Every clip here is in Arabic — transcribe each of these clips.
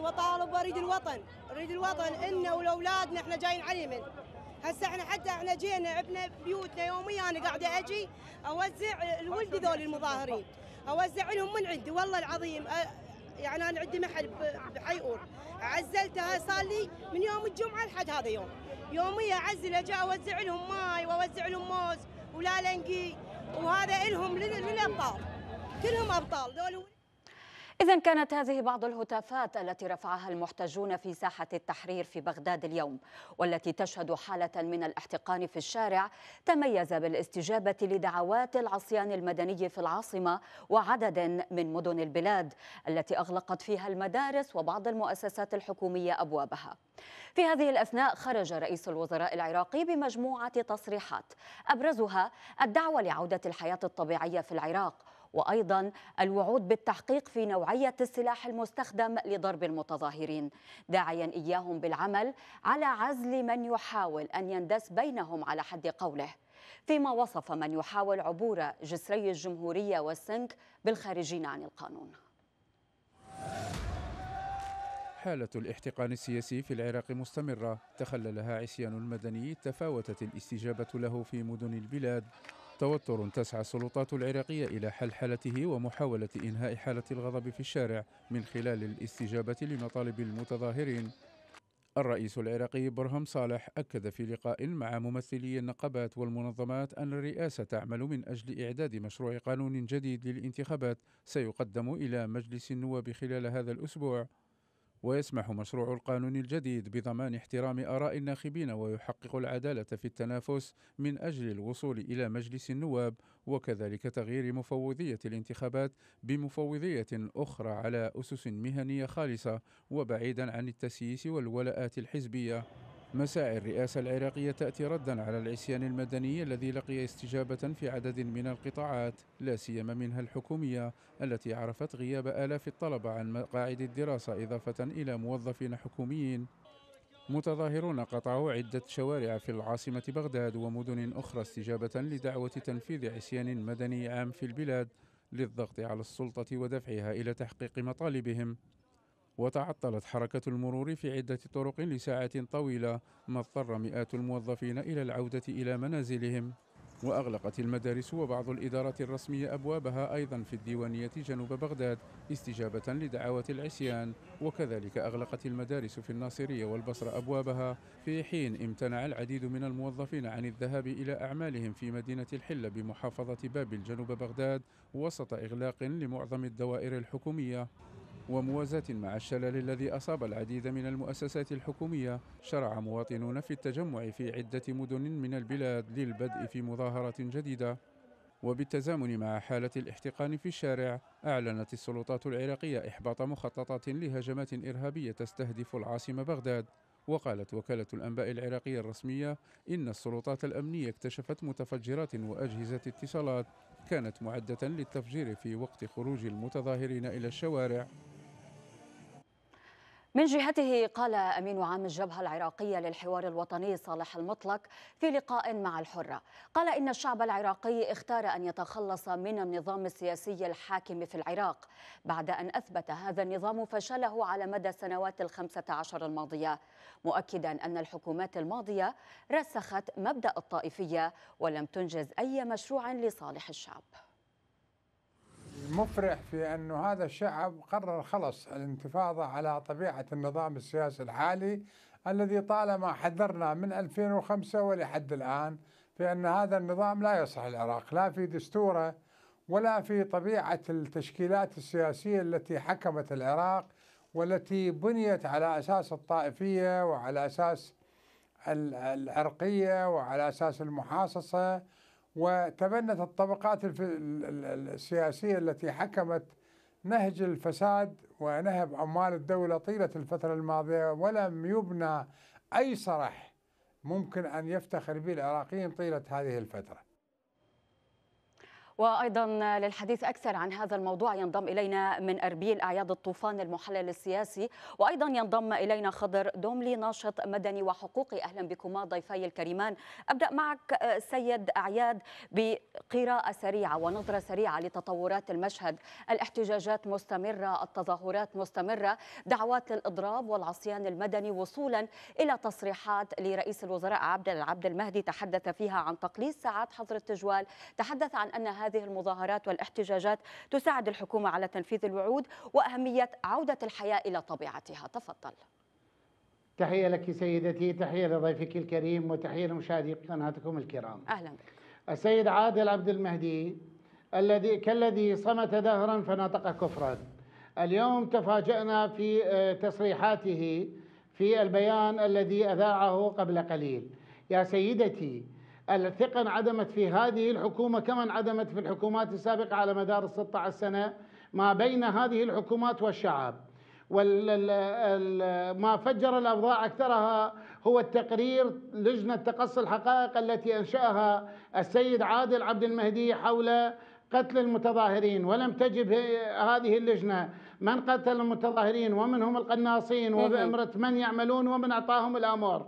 وطالب واريد الوطن اريد الوطن إنا ولأولادنا احنا جايين عليه من هسه احنا حتى احنا جينا عبنا بيوتنا يوميا انا قاعده اجي اوزع الولد ذول المظاهرين اوزع لهم من عندي والله العظيم يعني انا عندي محل بحي اور عزلته صار لي من يوم الجمعه لحد هذا اليوم يوميا اعزل اجي اوزع لهم ماي واوزع لهم موز ولا لنقي وهذا لهم للابطال كلهم ابطال ذول إذا كانت هذه بعض الهتافات التي رفعها المحتجون في ساحة التحرير في بغداد اليوم والتي تشهد حالة من الاحتقان في الشارع تميز بالاستجابة لدعوات العصيان المدني في العاصمة وعدد من مدن البلاد التي أغلقت فيها المدارس وبعض المؤسسات الحكومية أبوابها في هذه الأثناء خرج رئيس الوزراء العراقي بمجموعة تصريحات أبرزها الدعوة لعودة الحياة الطبيعية في العراق وأيضا الوعود بالتحقيق في نوعية السلاح المستخدم لضرب المتظاهرين داعيا إياهم بالعمل على عزل من يحاول أن يندس بينهم على حد قوله فيما وصف من يحاول عبور جسري الجمهورية والسنك بالخارجين عن القانون حالة الاحتقان السياسي في العراق مستمرة تخللها عصيان المدني تفاوتت الاستجابة له في مدن البلاد توتر تسعى السلطات العراقية إلى حل حالته ومحاولة إنهاء حالة الغضب في الشارع من خلال الاستجابة لمطالب المتظاهرين الرئيس العراقي برهم صالح أكد في لقاء مع ممثلي النقابات والمنظمات أن الرئاسة تعمل من أجل إعداد مشروع قانون جديد للانتخابات سيقدم إلى مجلس النواب خلال هذا الأسبوع ويسمح مشروع القانون الجديد بضمان احترام آراء الناخبين ويحقق العدالة في التنافس من أجل الوصول إلى مجلس النواب وكذلك تغيير مفوضية الانتخابات بمفوضية أخرى على أسس مهنية خالصة وبعيدا عن التسييس والولاءات الحزبية مساء الرئاسة العراقية تأتي ردا على العصيان المدني الذي لقي استجابة في عدد من القطاعات لا سيما منها الحكومية التي عرفت غياب آلاف الطلبة عن مقاعد الدراسة إضافة إلى موظفين حكوميين متظاهرون قطعوا عدة شوارع في العاصمة بغداد ومدن أخرى استجابة لدعوة تنفيذ عصيان مدني عام في البلاد للضغط على السلطة ودفعها إلى تحقيق مطالبهم وتعطلت حركة المرور في عدة طرق لساعات طويلة ما اضطر مئات الموظفين إلى العودة إلى منازلهم وأغلقت المدارس وبعض الإدارات الرسمية أبوابها أيضا في الديوانية جنوب بغداد استجابة لدعوات العصيان وكذلك أغلقت المدارس في الناصرية والبصرة أبوابها في حين امتنع العديد من الموظفين عن الذهاب إلى أعمالهم في مدينة الحلة بمحافظة بابل جنوب بغداد وسط إغلاق لمعظم الدوائر الحكومية وموازاة مع الشلل الذي أصاب العديد من المؤسسات الحكومية شرع مواطنون في التجمع في عدة مدن من البلاد للبدء في مظاهرة جديدة وبالتزامن مع حالة الاحتقان في الشارع أعلنت السلطات العراقية إحباط مخططات لهجمات إرهابية تستهدف العاصمة بغداد وقالت وكالة الأنباء العراقية الرسمية إن السلطات الأمنية اكتشفت متفجرات وأجهزة اتصالات كانت معدة للتفجير في وقت خروج المتظاهرين إلى الشوارع من جهته قال أمين عام الجبهة العراقية للحوار الوطني صالح المطلق في لقاء مع الحرة قال إن الشعب العراقي اختار أن يتخلص من النظام السياسي الحاكم في العراق بعد أن أثبت هذا النظام فشله على مدى السنوات الخمسة عشر الماضية مؤكدا أن الحكومات الماضية رسخت مبدأ الطائفية ولم تنجز أي مشروع لصالح الشعب المفرح في أن هذا الشعب قرر خلص الانتفاضة على طبيعة النظام السياسي الحالي الذي طالما حذرنا من 2005 ولحد الآن بأن هذا النظام لا يصح العراق لا في دستوره ولا في طبيعة التشكيلات السياسية التي حكمت العراق والتي بنيت على أساس الطائفية وعلى أساس العرقية وعلى أساس المحاصصة وتبنت الطبقات السياسية التي حكمت نهج الفساد ونهب أموال الدولة طيلة الفترة الماضية ولم يبنى أي صرح ممكن أن يفتخر به العراقيين طيلة هذه الفترة وأيضا للحديث أكثر عن هذا الموضوع ينضم إلينا من أربيل أعياد الطوفان المحلل السياسي وأيضا ينضم إلينا خضر دوملي ناشط مدني وحقوقي أهلا بكما ضيفي الكريمان أبدأ معك آه، سيد أعياد بقراءة سريعة ونظرة سريعة لتطورات المشهد الاحتجاجات مستمرة التظاهرات مستمرة دعوات للإضراب والعصيان المدني وصولا إلى تصريحات لرئيس الوزراء عبد العبد المهدي تحدث فيها عن تقليص ساعات حظر التجوال تحدث عن أن هذا هذه المظاهرات والاحتجاجات تساعد الحكومة على تنفيذ الوعود وأهمية عودة الحياة إلى طبيعتها تفضل تحية لك سيدتي تحية لضيفك الكريم وتحية لمشاهدي قناتكم الكرام أهلا بك السيد عادل عبد المهدي الذي كالذي صمت دهرا فنطق كفرا اليوم تفاجأنا في آه، تصريحاته في البيان الذي أذاعه قبل قليل يا سيدتي الثقة انعدمت في هذه الحكومة كما انعدمت في الحكومات السابقة على مدار 16 سنة ما بين هذه الحكومات والشعب وما فجر الأوضاع أكثرها هو التقرير لجنة تقصي الحقائق التي أنشأها السيد عادل عبد المهدي حول قتل المتظاهرين ولم تجب هذه اللجنة من قتل المتظاهرين ومنهم القناصين وبأمرة من يعملون ومن أعطاهم الأمر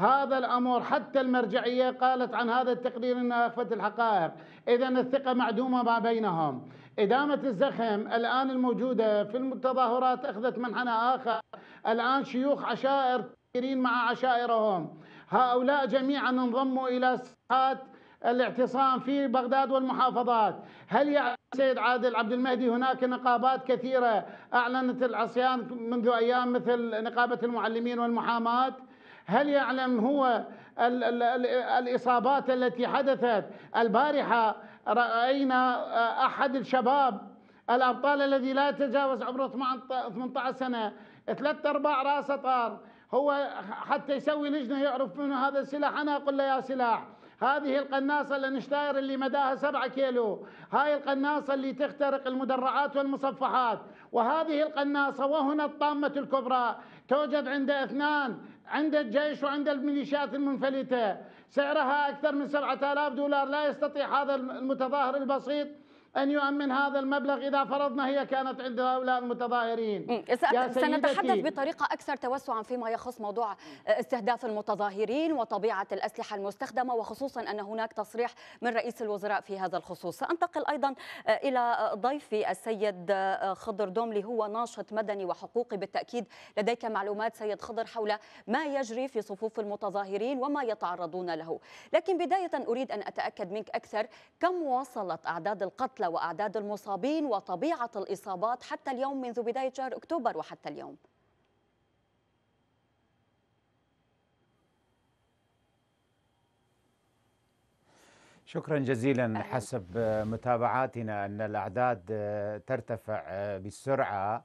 هذا الأمر حتى المرجعية قالت عن هذا التقرير أنها أخفت الحقائق إذا الثقة معدومة ما بينهم إدامة الزخم الآن الموجودة في التظاهرات أخذت منحنى آخر الآن شيوخ عشائر كثيرين مع عشائرهم هؤلاء جميعا انضموا إلى ساحات الاعتصام في بغداد والمحافظات هل يعلم سيد عادل عبد المهدي هناك نقابات كثيرة أعلنت العصيان منذ أيام مثل نقابة المعلمين والمحاماة هل يعلم هو الإصابات التي حدثت البارحة رأينا أحد الشباب الأبطال الذي لا يتجاوز عمره 18 سنة ثلاثة أرباع راسه طار هو حتى يسوي لجنة يعرف منه هذا السلاح أنا أقول له يا سلاح هذه القناصة الأنشتاير اللي مداها 7 كيلو هاي القناصة اللي تخترق المدرعات والمصفحات وهذه القناصة وهنا الطامة الكبرى توجد عند اثنان عند الجيش وعند الميليشيات المنفلتة سعرها أكثر من 7000 دولار لا يستطيع هذا المتظاهر البسيط أن يؤمن هذا المبلغ إذا فرضنا هي كانت عند هؤلاء المتظاهرين سنتحدث بطريقة أكثر توسعا فيما يخص موضوع استهداف المتظاهرين وطبيعة الأسلحة المستخدمة وخصوصا أن هناك تصريح من رئيس الوزراء في هذا الخصوص سأنتقل أيضا آه، إلى ضيفي السيد آه، خضر دوملي هو ناشط مدني وحقوقي بالتأكيد لديك معلومات سيد خضر حول ما يجري في صفوف المتظاهرين وما يتعرضون له لكن بداية أريد أن أتأكد منك أكثر كم وصلت أعداد القتل القتلى وأعداد المصابين وطبيعة الإصابات حتى اليوم منذ بداية شهر أكتوبر وحتى اليوم؟ شكرا جزيلا حسب متابعاتنا ان الاعداد ترتفع بسرعه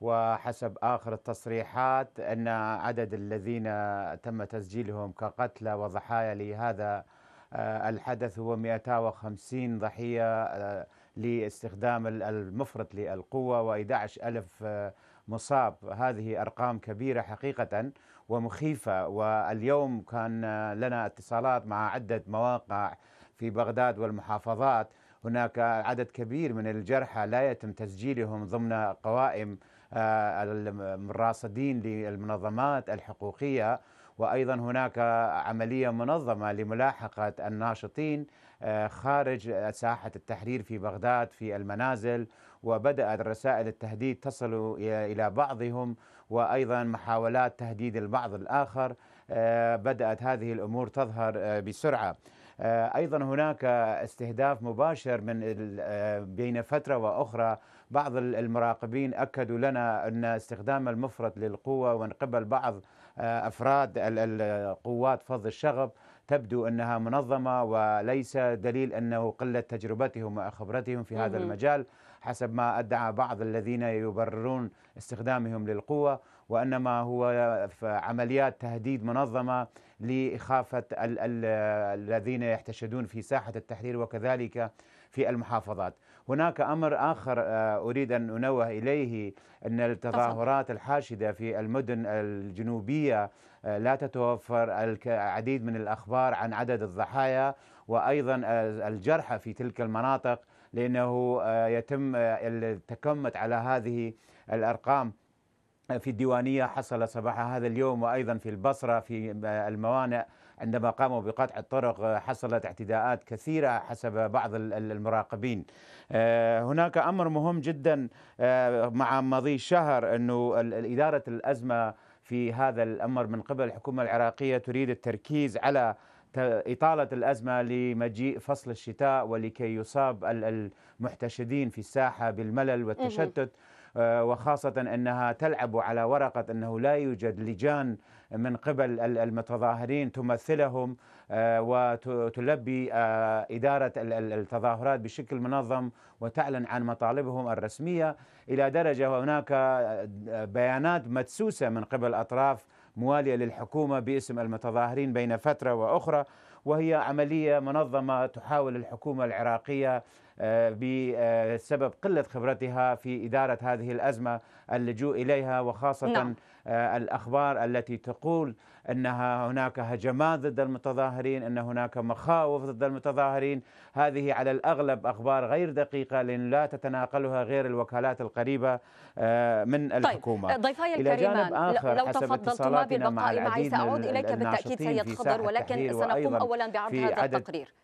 وحسب اخر التصريحات ان عدد الذين تم تسجيلهم كقتلى وضحايا لهذا آه، الحدث هو 250 ضحية آه، لاستخدام المفرط للقوة و11 ألف آه، مصاب هذه أرقام كبيرة حقيقة ومخيفة واليوم كان لنا اتصالات مع عدة مواقع في بغداد والمحافظات هناك عدد كبير من الجرحى لا يتم تسجيلهم ضمن قوائم الراصدين للمنظمات الحقوقية وايضا هناك عمليه منظمه لملاحقه الناشطين آه، خارج ساحه التحرير في بغداد في المنازل وبدات رسائل التهديد تصل الى بعضهم وايضا محاولات تهديد البعض الاخر آه، بدات هذه الامور تظهر آه، بسرعه ايضا هناك استهداف مباشر من بين فتره واخرى بعض المراقبين اكدوا لنا ان استخدام المفرط للقوه ومن قبل بعض آه، افراد القوات فض الشغب تبدو انها منظمه وليس دليل انه قله تجربتهم وخبرتهم في هذا المجال حسب ما ادعى بعض الذين يبررون استخدامهم للقوه وانما هو عمليات تهديد منظمه لاخافه الذين يحتشدون في ساحه التحرير وكذلك في المحافظات هناك امر اخر آه، اريد ان انوه اليه ان التظاهرات الحاشده في المدن الجنوبيه آه، لا تتوفر العديد من الاخبار عن عدد الضحايا وايضا الجرحى في تلك المناطق لانه آه، يتم التكمت على هذه الارقام في الديوانيه حصل صباح هذا اليوم وايضا في البصره في الموانئ عندما قاموا بقطع الطرق آه، حصلت اعتداءات كثيرة حسب بعض المراقبين آه، هناك أمر مهم جدا آه، مع مضي شهر أنه إدارة الأزمة في هذا الأمر من قبل الحكومة العراقية تريد التركيز على إطالة الأزمة لمجيء فصل الشتاء ولكي يصاب المحتشدين في الساحة بالملل والتشتت آه، وخاصة أنها تلعب على ورقة أنه لا يوجد لجان من قبل المتظاهرين تمثلهم آه، وتلبي آه، إدارة التظاهرات بشكل منظم وتعلن عن مطالبهم الرسمية إلى درجة هناك بيانات مدسوسة من قبل أطراف موالية للحكومة باسم المتظاهرين بين فترة وأخرى وهي عملية منظمة تحاول الحكومة العراقية آه، بسبب قلة خبرتها في إدارة هذه الأزمة اللجوء إليها وخاصة نعم. آه، الأخبار التي تقول أنها هناك هجمات ضد المتظاهرين أن هناك مخاوف ضد المتظاهرين هذه على الأغلب أخبار غير دقيقة لأن لا تتناقلها غير الوكالات القريبة آه، من طيب، الحكومة طيب ضيفاي الكريمان لو تفضلتما بالبقاء معي سأعود إليك بالتأكيد سيد خضر ولكن سنقوم أولا بعرض هذا التقرير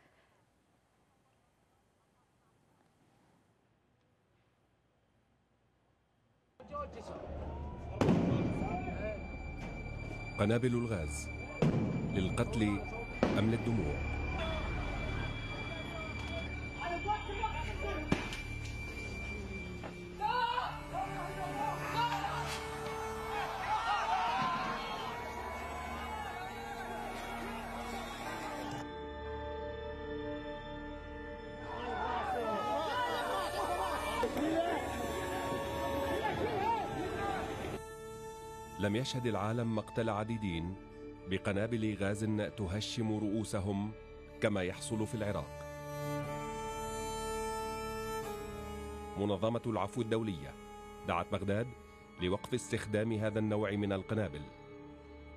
قنابل الغاز للقتل أم للدموع لم يشهد العالم مقتل عديدين بقنابل غاز تهشم رؤوسهم كما يحصل في العراق منظمة العفو الدولية دعت بغداد لوقف استخدام هذا النوع من القنابل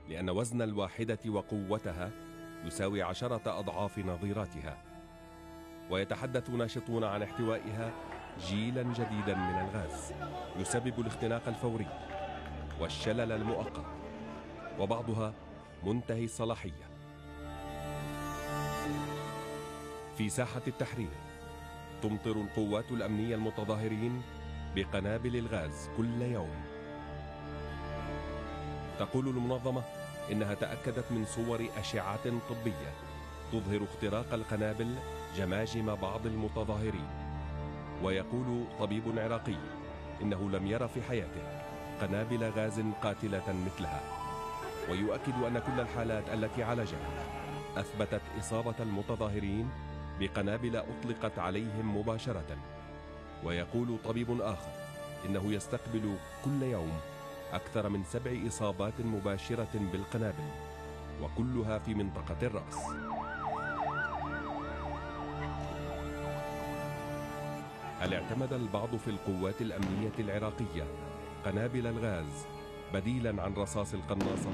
لأن وزن الواحدة وقوتها يساوي عشرة أضعاف نظيراتها ويتحدث ناشطون عن احتوائها جيلا جديدا من الغاز يسبب الاختناق الفوري والشلل المؤقت وبعضها منتهي الصلاحية في ساحة التحرير تمطر القوات الأمنية المتظاهرين بقنابل الغاز كل يوم تقول المنظمة إنها تأكدت من صور أشعات طبية تظهر اختراق القنابل جماجم بعض المتظاهرين ويقول طبيب عراقي إنه لم يرى في حياته قنابل غاز قاتلة مثلها ويؤكد أن كل الحالات التي عالجها أثبتت إصابة المتظاهرين بقنابل أطلقت عليهم مباشرة ويقول طبيب آخر إنه يستقبل كل يوم أكثر من سبع إصابات مباشرة بالقنابل وكلها في منطقة الرأس هل اعتمد البعض في القوات الأمنية العراقية قنابل الغاز بديلا عن رصاص القناصة؟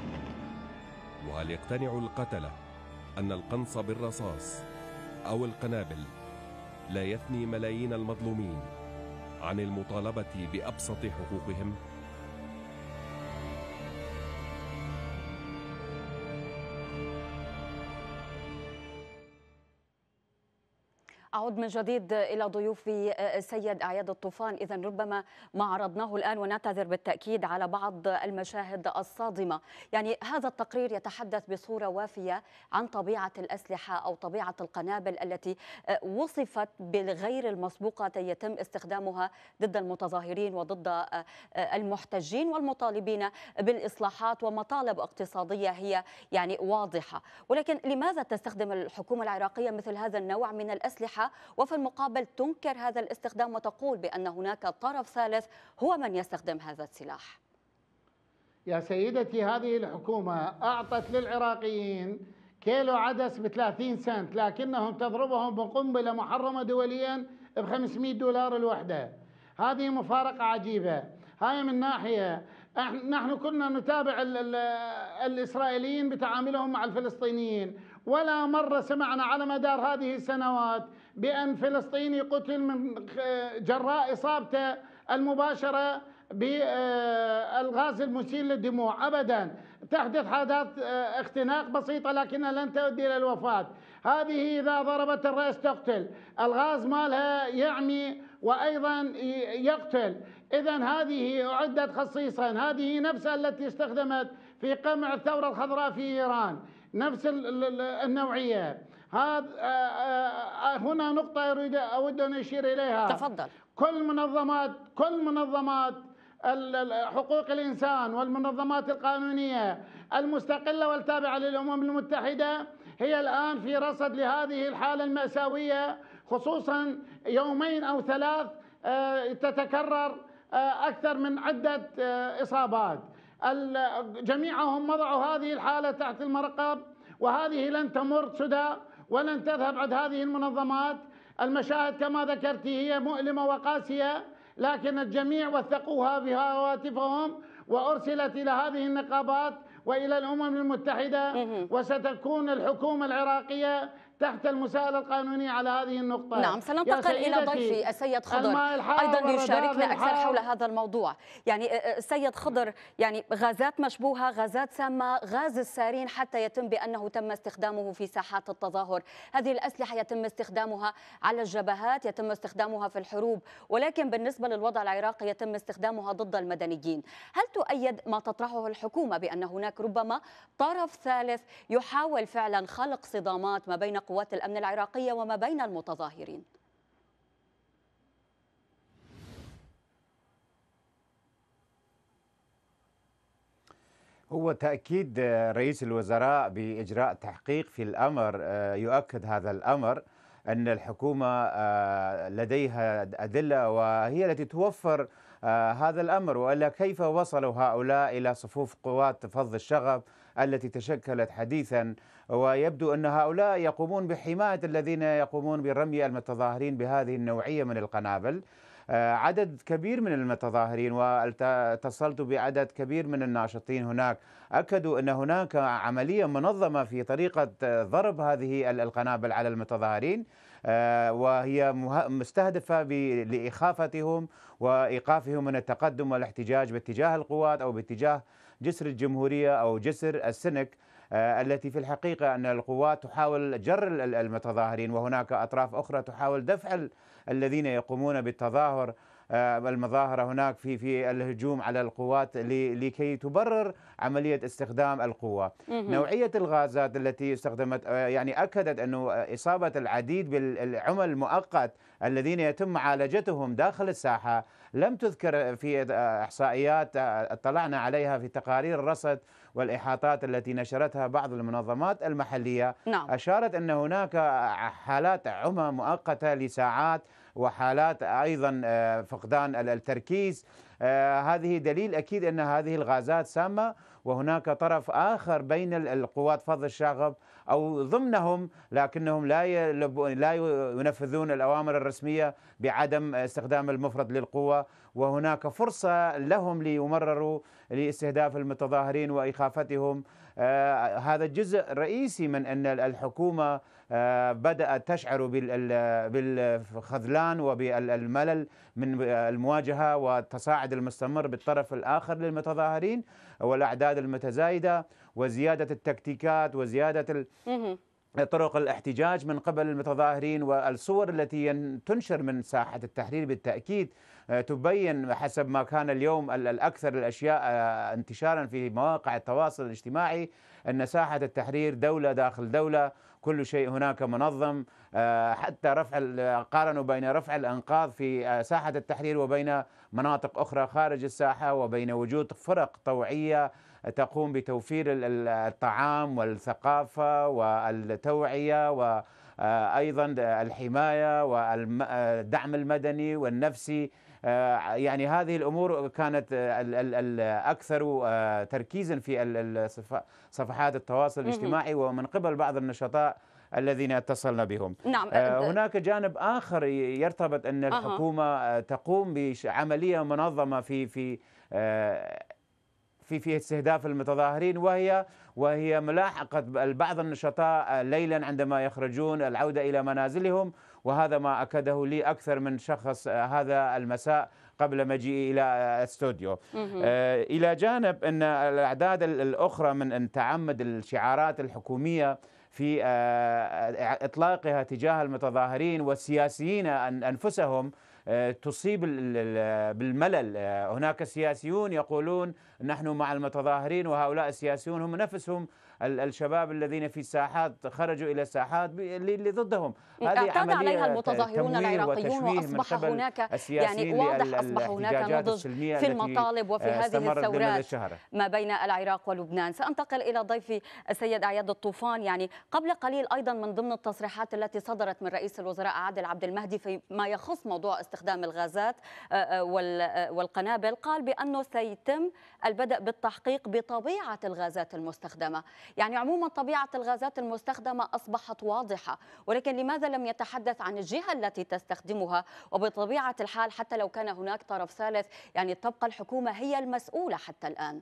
وهل يقتنع القتلة أن القنص بالرصاص أو القنابل لا يثني ملايين المظلومين عن المطالبة بأبسط حقوقهم؟ نعود من جديد إلى ضيوفي سيد أعياد الطوفان إذا ربما ما عرضناه الآن ونعتذر بالتأكيد على بعض المشاهد الصادمة يعني هذا التقرير يتحدث بصورة وافية عن طبيعة الأسلحة أو طبيعة القنابل التي وصفت بالغير المسبوقة يتم استخدامها ضد المتظاهرين وضد المحتجين والمطالبين بالإصلاحات ومطالب اقتصادية هي يعني واضحة ولكن لماذا تستخدم الحكومة العراقية مثل هذا النوع من الأسلحة وفي المقابل تنكر هذا الاستخدام وتقول بأن هناك طرف ثالث هو من يستخدم هذا السلاح يا سيدتي هذه الحكومة أعطت للعراقيين كيلو عدس ب 30 سنت لكنهم تضربهم بقنبلة محرمة دوليا ب 500 دولار الوحدة هذه مفارقة عجيبة هاي من ناحية نحن كنا نتابع الـ الـ الإسرائيليين بتعاملهم مع الفلسطينيين ولا مرة سمعنا على مدار هذه السنوات بأن فلسطيني قتل من جراء إصابته المباشرة بالغاز المسيل للدموع أبدا تحدث حادث آه، اختناق بسيطة لكنها لن تؤدي إلى الوفاة هذه إذا ضربت الرأس تقتل الغاز مالها يعمي وأيضا يقتل إذا هذه أعدت خصيصا هذه نفسها التي استخدمت في قمع الثورة الخضراء في إيران نفس النوعية هذا آه، آه، آه، هنا نقطة أريد أود أن أشير إليها تفضل كل منظمات كل منظمات حقوق الإنسان والمنظمات القانونية المستقلة والتابعة للأمم المتحدة هي الآن في رصد لهذه الحالة المأساوية خصوصا يومين أو ثلاث تتكرر أكثر من عدة إصابات جميعهم وضعوا هذه الحالة تحت المرقب وهذه لن تمر سدى ولن تذهب عند هذه المنظمات المشاهد كما ذكرت هي مؤلمة وقاسية لكن الجميع وثقوها بهواتفهم وأرسلت إلى هذه النقابات والى الامم المتحده وستكون الحكومه العراقيه تحت المساءلة القانونية على هذه النقطة نعم سننتقل إلى ضيفي السيد خضر أيضا يشاركنا أكثر حول هذا الموضوع يعني السيد خضر يعني غازات مشبوهة غازات سامة غاز السارين حتى يتم بأنه تم استخدامه في ساحات التظاهر هذه الأسلحة يتم استخدامها على الجبهات يتم استخدامها في الحروب ولكن بالنسبة للوضع العراقي يتم استخدامها ضد المدنيين هل تؤيد ما تطرحه الحكومة بأن هناك ربما طرف ثالث يحاول فعلا خلق صدامات ما بين قوات الأمن العراقية وما بين المتظاهرين هو تأكيد رئيس الوزراء بإجراء تحقيق في الأمر آه، يؤكد هذا الأمر أن الحكومة آه، لديها أدلة وهي التي توفر آه، هذا الأمر وإلا كيف وصلوا هؤلاء إلى صفوف قوات فض الشغب التي تشكلت حديثا ويبدو أن هؤلاء يقومون بحماية الذين يقومون برمي المتظاهرين بهذه النوعية من القنابل آه، عدد كبير من المتظاهرين واتصلت بعدد كبير من الناشطين هناك أكدوا أن هناك عملية منظمة في طريقة آه، ضرب هذه القنابل على المتظاهرين آه، وهي مستهدفة لإخافتهم وإيقافهم من التقدم والاحتجاج باتجاه القوات أو باتجاه جسر الجمهورية أو جسر السنك آه، التي في الحقيقة أن القوات تحاول جر المتظاهرين وهناك أطراف أخرى تحاول دفع الذين يقومون بالتظاهر آه، المظاهرة هناك في في الهجوم على القوات لكي تبرر عملية استخدام القوة نوعية الغازات التي استخدمت آه، يعني أكدت أنه آه، إصابة العديد بالعمل المؤقت الذين يتم معالجتهم داخل الساحة لم تذكر في إحصائيات اطلعنا عليها في تقارير الرصد والإحاطات التي نشرتها بعض المنظمات المحلية نعم. أشارت أن هناك حالات عمى مؤقتة لساعات وحالات ايضا آه، فقدان التركيز آه، هذه دليل اكيد ان هذه الغازات سامه وهناك طرف آخر بين القوات فض الشاغب أو ضمنهم لكنهم لا لا ينفذون الأوامر الرسمية بعدم استخدام المفرد للقوة وهناك فرصة لهم ليمرروا لاستهداف المتظاهرين وإخافتهم آه، هذا جزء رئيسي من أن الحكومة آه، بدأت تشعر بالخذلان وبالملل من المواجهة والتصاعد المستمر بالطرف الآخر للمتظاهرين والأعداد المتزايدة وزيادة التكتيكات وزيادة طرق الاحتجاج من قبل المتظاهرين والصور التي تنشر من ساحة التحرير بالتأكيد آه، تبين حسب ما كان اليوم الأكثر الأشياء آه، انتشارا في مواقع التواصل الاجتماعي أن ساحة التحرير دولة داخل دولة كل شيء هناك منظم آه، حتى رفع قارنوا بين رفع الأنقاض في ساحة التحرير وبين مناطق أخرى خارج الساحة وبين وجود فرق طوعية تقوم بتوفير الطعام والثقافة والتوعية و ايضا الحمايه والدعم المدني والنفسي آه، يعني هذه الامور كانت آه، الاكثر آه، تركيزا في صفحات التواصل الاجتماعي ومن قبل بعض النشطاء الذين اتصلنا بهم نعم. هناك جانب آخر يرتبط أن الحكومة أه. تقوم بعملية منظمة في في في في استهداف المتظاهرين وهي وهي ملاحقة بعض النشطاء ليلا عندما يخرجون العودة إلى منازلهم وهذا ما أكده لي أكثر من شخص آه، هذا المساء قبل مجيئي إلى آه، استوديو آه، إلى جانب أن الأعداد الأخرى من تعمد الشعارات الحكومية في إطلاقها تجاه المتظاهرين والسياسيين أنفسهم تصيب بالملل هناك سياسيون يقولون نحن مع المتظاهرين وهؤلاء السياسيون هم نفسهم الشباب الذين في الساحات خرجوا إلى الساحات اللي ضدهم إيه، هذه اعتاد عليها المتظاهرون العراقيون وأصبح هناك يعني واضح أصبح هناك نضج في المطالب وفي هذه الثورات ما بين العراق ولبنان سأنتقل إلى ضيفي السيد أعياد الطوفان يعني قبل قليل أيضا من ضمن التصريحات التي صدرت من رئيس الوزراء عادل عبد المهدي في ما يخص موضوع استخدام الغازات آه، آه، آه، والقنابل قال بأنه سيتم البدء بالتحقيق بطبيعة الغازات المستخدمة يعني عموما طبيعة الغازات المستخدمة أصبحت واضحة ولكن لماذا لم يتحدث عن الجهة التي تستخدمها وبطبيعة الحال حتى لو كان هناك طرف ثالث يعني تبقى الحكومة هي المسؤولة حتى الآن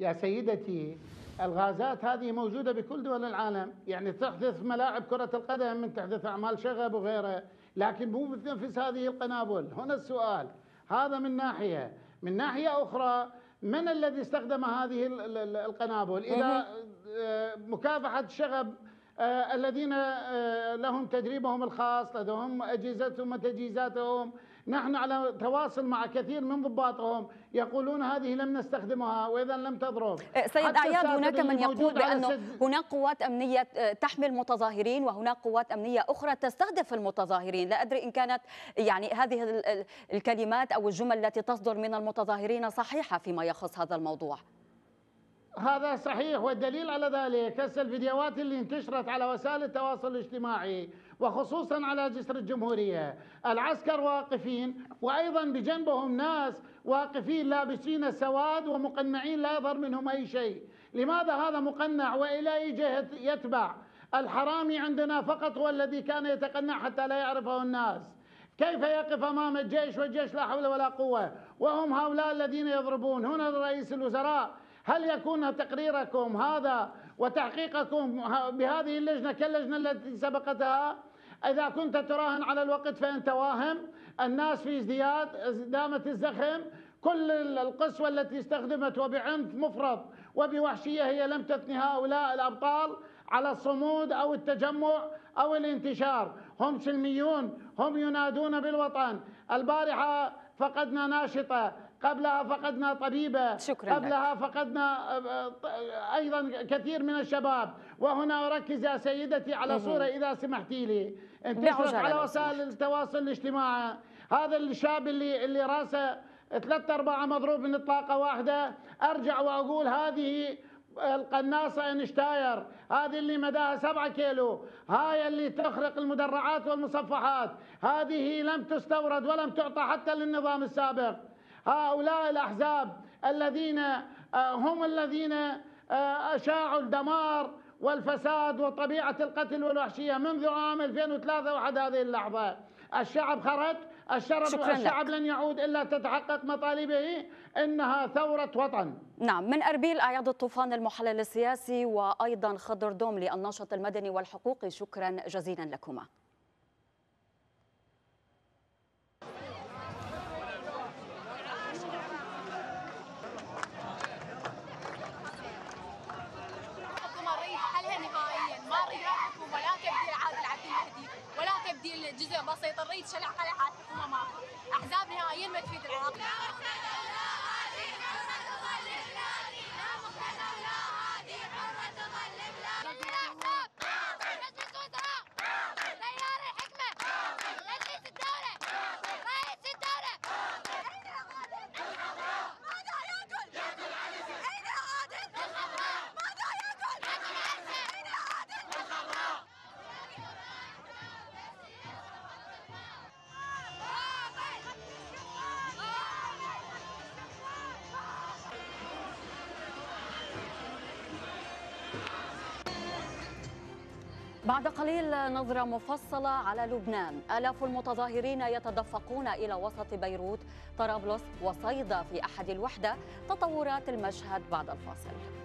يا سيدتي الغازات هذه موجودة بكل دول العالم يعني تحدث ملاعب كرة القدم من تحدث أعمال شغب وغيره لكن مو بتنفس هذه القنابل هنا السؤال هذا من ناحية من ناحية أخرى من الذي استخدم هذه القنابل إلى آه، مكافحة شغب آه، الذين آه، لهم تدريبهم الخاص لديهم أجهزتهم وتجهيزاتهم نحن على تواصل مع كثير من ضباطهم يقولون هذه لم نستخدمها واذا لم تضرب أه، سيد اعياد هناك من يقول بانه سد... هناك قوات امنيه أه، تحمي المتظاهرين وهناك قوات امنيه اخرى تستهدف المتظاهرين لا ادري ان كانت يعني هذه الكلمات او الجمل التي تصدر من المتظاهرين صحيحه فيما يخص هذا الموضوع هذا صحيح والدليل على ذلك هسه الفيديوهات اللي انتشرت على وسائل التواصل الاجتماعي وخصوصا على جسر الجمهورية العسكر واقفين وأيضا بجنبهم ناس واقفين لابسين السواد ومقنعين لا يظهر منهم أي شيء لماذا هذا مقنع وإلى أي جهة يتبع الحرامي عندنا فقط هو الذي كان يتقنع حتى لا يعرفه الناس كيف يقف امام الجيش والجيش لا حول ولا قوه وهم هؤلاء الذين يضربون هنا رئيس الوزراء هل يكون تقريركم هذا وتحقيقكم بهذه اللجنه كاللجنه التي سبقتها إذا كنت تراهن على الوقت فأنت واهم الناس في ازدياد دامة الزخم كل القسوة التي استخدمت وبعنف مفرط وبوحشية هي لم تثني هؤلاء الأبطال على الصمود أو التجمع أو الانتشار هم سلميون هم ينادون بالوطن البارحة فقدنا ناشطة قبلها فقدنا طبيبة شكرا قبلها لك. فقدنا آه، آه، أيضا كثير من الشباب وهنا أركز يا سيدتي على صورة إذا سمحتي لي انتشرت نعم، على وسائل التواصل الاجتماعي هذا الشاب اللي اللي راسه ثلاثة أربعة مضروب من الطاقة واحدة أرجع وأقول هذه القناصة انشتاير هذه اللي مداها سبعة كيلو هاي اللي تخرق المدرعات والمصفحات هذه لم تستورد ولم تعطى حتى للنظام السابق هؤلاء الأحزاب الذين آه، هم الذين آه، أشاعوا الدمار والفساد وطبيعة القتل والوحشية منذ عام 2003 وحد هذه اللحظة الشعب خرج الشرب الشعب لن يعود إلا تتحقق مطالبه إنها ثورة وطن نعم من أربيل أعياد الطوفان المحلل السياسي وأيضا خضر دوملي الناشط المدني والحقوقي شكرا جزيلا لكما 我俩。بعد قليل نظرة مفصلة على لبنان آلاف المتظاهرين يتدفقون إلى وسط بيروت طرابلس وصيدا في أحد الوحدة تطورات المشهد بعد الفاصل